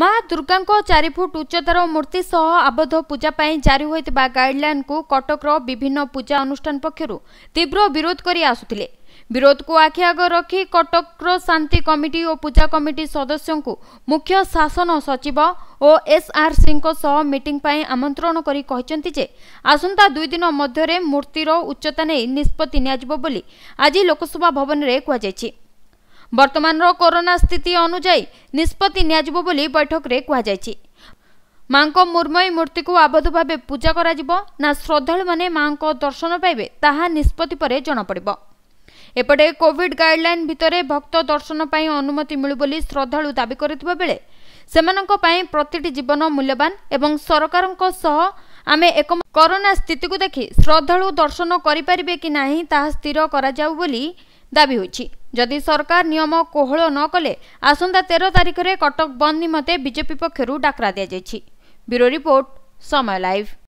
ମା ଦୁର୍ଗାଙ୍କ ଚାରି ଫୁଟ ଉଚ୍ଚତାର ମୂର୍ତ୍ତି ସହ ଆବଦ୍ଧ ପୂଜା ପାଇଁ ଜାରି ହୋଇଥିବା ଗାଇଡ୍ଲାଇନ୍କୁ କଟକର ବିଭିନ୍ନ ପୂଜା ଅନୁଷ୍ଠାନ ପକ୍ଷରୁ ତୀବ୍ର ବିରୋଧ କରି ଆସୁଥିଲେ ବିରୋଧକୁ ଆଖି ଆଗ ରଖି କଟକର ଶାନ୍ତି କମିଟି ଓ ପୂଜା କମିଟି ସଦସ୍ୟଙ୍କୁ ମୁଖ୍ୟ ଶାସନ ସଚିବ ଓ ଏସ୍ଆର୍ସିଙ୍କ ସହ ମିଟିଂ ପାଇଁ ଆମନ୍ତ୍ରଣ କରି କହିଛନ୍ତି ଯେ ଆସନ୍ତା ଦୁଇ ମଧ୍ୟରେ ମୂର୍ତ୍ତିର ଉଚ୍ଚତା ନେଇ ନିଷ୍ପତ୍ତି ନିଆଯିବ ବୋଲି ଆଜି ଲୋକସଭା ଭବନରେ କୁହାଯାଇଛି ବର୍ତ୍ତମାନର କରୋନା ସ୍ଥିତି ଅନୁଯାୟୀ ନିଷ୍ପତ୍ତି ନିଆଯିବ ବୋଲି ବୈଠକରେ କୁହାଯାଇଛି ମାଙ୍କ ମୃର୍ମୟୀ ମୂର୍ତ୍ତିକୁ ଆବଦ୍ଧ ଭାବେ ପୂଜା କରାଯିବ ନା ଶ୍ରଦ୍ଧାଳୁମାନେ ମାଙ୍କ ଦର୍ଶନ ପାଇବେ ତାହା ନିଷ୍ପତ୍ତି ପରେ ଜଣାପଡ଼ିବ ଏପଟେ କୋଭିଡ୍ ଗାଇଡ୍ଲାଇନ୍ ଭିତରେ ଭକ୍ତ ଦର୍ଶନ ପାଇଁ ଅନୁମତି ମିଳୁ ବୋଲି ଶ୍ରଦ୍ଧାଳୁ ଦାବି କରିଥିବା ବେଳେ ସେମାନଙ୍କ ପାଇଁ ପ୍ରତିଟି ଜୀବନ ମୂଲ୍ୟବାନ ଏବଂ ସରକାରଙ୍କ ସହ ଆମେ ଏକ କରୋନା ସ୍ଥିତିକୁ ଦେଖି ଶ୍ରଦ୍ଧାଳୁ ଦର୍ଶନ କରିପାରିବେ କି ନାହିଁ ତାହା ସ୍ଥିର କରାଯାଉ ବୋଲି ଦାବି ହୋଇଛି ଯଦି ସରକାର ନିୟମ କୋହଳ ନ କଲେ ଆସନ୍ତା ତେର ତାରିଖରେ କଟକ ବନ୍ଦ ନିମନ୍ତେ ବିଜେପି ପକ୍ଷରୁ ଡାକରା ଦିଆଯାଇଛି ବ୍ୟୁରୋ ରିପୋର୍ଟ ସମୟ ଲାଇଭ୍